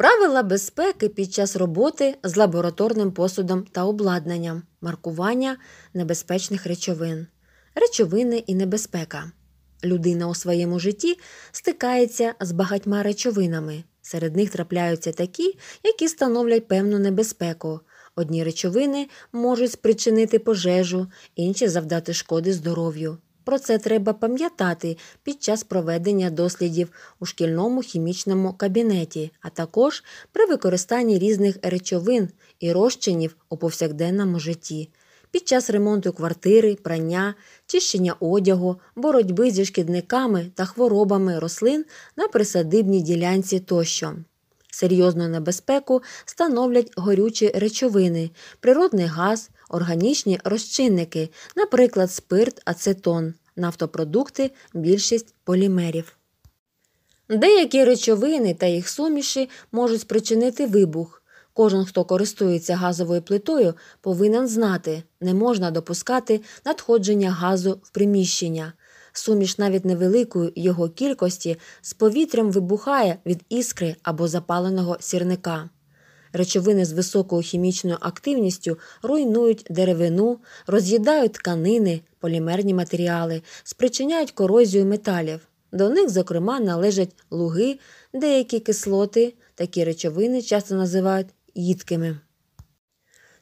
Правила безпеки під час роботи з лабораторним посудом та обладнанням, маркування небезпечних речовин, речовини і небезпека. Людина у своєму житті стикається з багатьма речовинами. Серед них трапляються такі, які становлять певну небезпеку. Одні речовини можуть спричинити пожежу, інші завдати шкоди здоров'ю. Про це треба пам'ятати під час проведення дослідів у шкільному хімічному кабінеті, а також при використанні різних речовин і розчинів у повсякденному житті. Під час ремонту квартири, прання, чищення одягу, боротьби зі шкідниками та хворобами рослин на присадибній ділянці тощо. Серйозну небезпеку становлять горючі речовини, природний газ, органічні розчинники, наприклад, спирт, ацетон, нафтопродукти більшість полімерів. Деякі речовини та їх суміші можуть спричинити вибух. Кожен, хто користується газовою плитою, повинен знати, не можна допускати надходження газу в приміщення. Суміш навіть невеликої його кількості з повітрям вибухає від іскри або запаленого сірника. Речовини з високою хімічною активністю руйнують деревину, роз'їдають тканини, полімерні матеріали, спричиняють корозію металів. До них, зокрема, належать луги, деякі кислоти, такі речовини часто називають їдкими.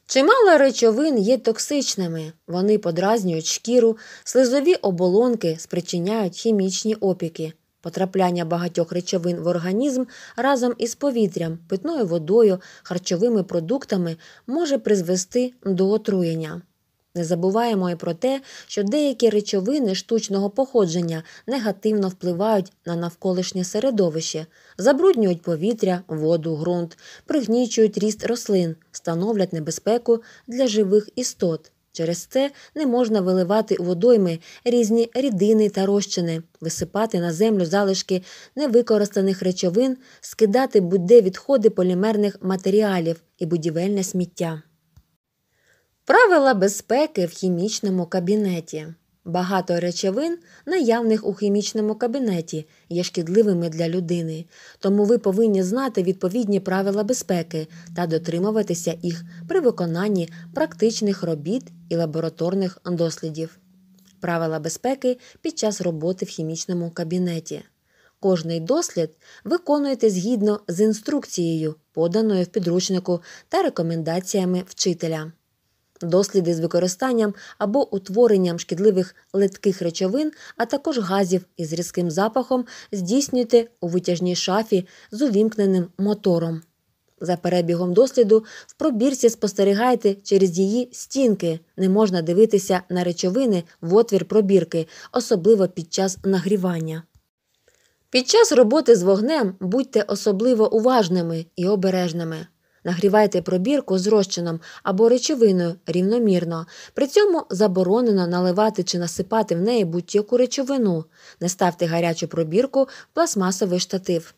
Чимало речовин є токсичними, вони подразнюють шкіру, слизові оболонки спричиняють хімічні опіки, Потрапляння багатьох речовин в організм разом із повітрям, питною водою, харчовими продуктами може призвести до отруєння. Не забуваємо і про те, що деякі речовини штучного походження негативно впливають на навколишнє середовище, забруднюють повітря, воду, ґрунт, пригнічують ріст рослин, становлять небезпеку для живих істот. Через це не можна виливати у водойми різні рідини та розчини, висипати на землю залишки невикористаних речовин, скидати будь-де відходи полімерних матеріалів і будівельне сміття. Правила безпеки в хімічному кабінеті. Багато речовин, наявних у хімічному кабінеті, є шкідливими для людини, тому ви повинні знати відповідні правила безпеки та дотримуватися їх при виконанні практичних робіт і лабораторних дослідів. Правила безпеки під час роботи в хімічному кабінеті. Кожний дослід виконуєте згідно з інструкцією, поданою в підручнику та рекомендаціями вчителя досліди з використанням або утворенням шкідливих литких речовин, а також газів із різким запахом здійснюйте у витяжній шафі з увімкненим мотором. За перебігом досліду в пробірці спостерігайте через її стінки. Не можна дивитися на речовини в отвір пробірки, особливо під час нагрівання. Під час роботи з вогнем будьте особливо уважними і обережними. Нагрівайте пробірку з розчином або речовиною рівномірно. При цьому заборонено наливати чи насипати в неї будь-яку речовину. Не ставте гарячу пробірку в пластмасовий штатив.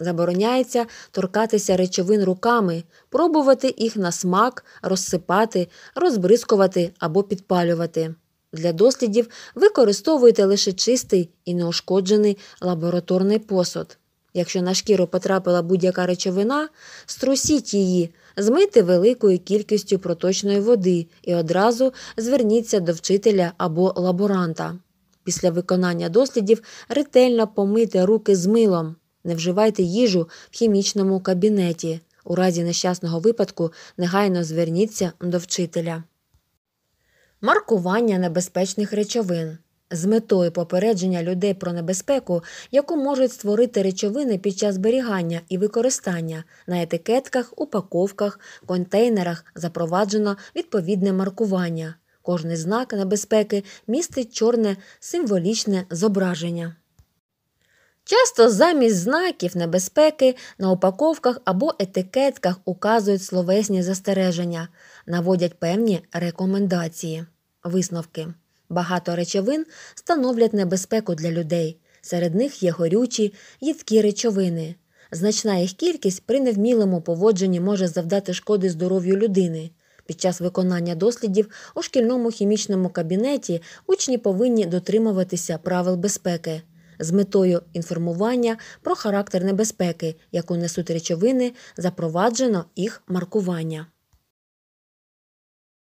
Забороняється торкатися речовин руками, пробувати їх на смак, розсипати, розбризкувати або підпалювати. Для дослідів використовуйте лише чистий і неушкоджений лабораторний посуд. Якщо на шкіру потрапила будь-яка речовина, струсіть її, змийте великою кількістю проточної води і одразу зверніться до вчителя або лаборанта. Після виконання дослідів ретельно помийте руки з милом, не вживайте їжу в хімічному кабінеті. У разі нещасного випадку негайно зверніться до вчителя. Маркування небезпечних речовин з метою попередження людей про небезпеку, яку можуть створити речовини під час зберігання і використання на етикетках, упаковках, контейнерах запроваджено відповідне маркування. Кожний знак небезпеки містить чорне символічне зображення. Часто замість знаків небезпеки на упаковках або етикетках указують словесні застереження, наводять певні рекомендації, висновки. Багато речовин становлять небезпеку для людей. Серед них є горючі, їдкі речовини. Значна їх кількість при невмілому поводженні може завдати шкоди здоров'ю людини. Під час виконання дослідів у шкільному хімічному кабінеті учні повинні дотримуватися правил безпеки з метою інформування про характер небезпеки, яку несуть речовини, запроваджено їх маркування.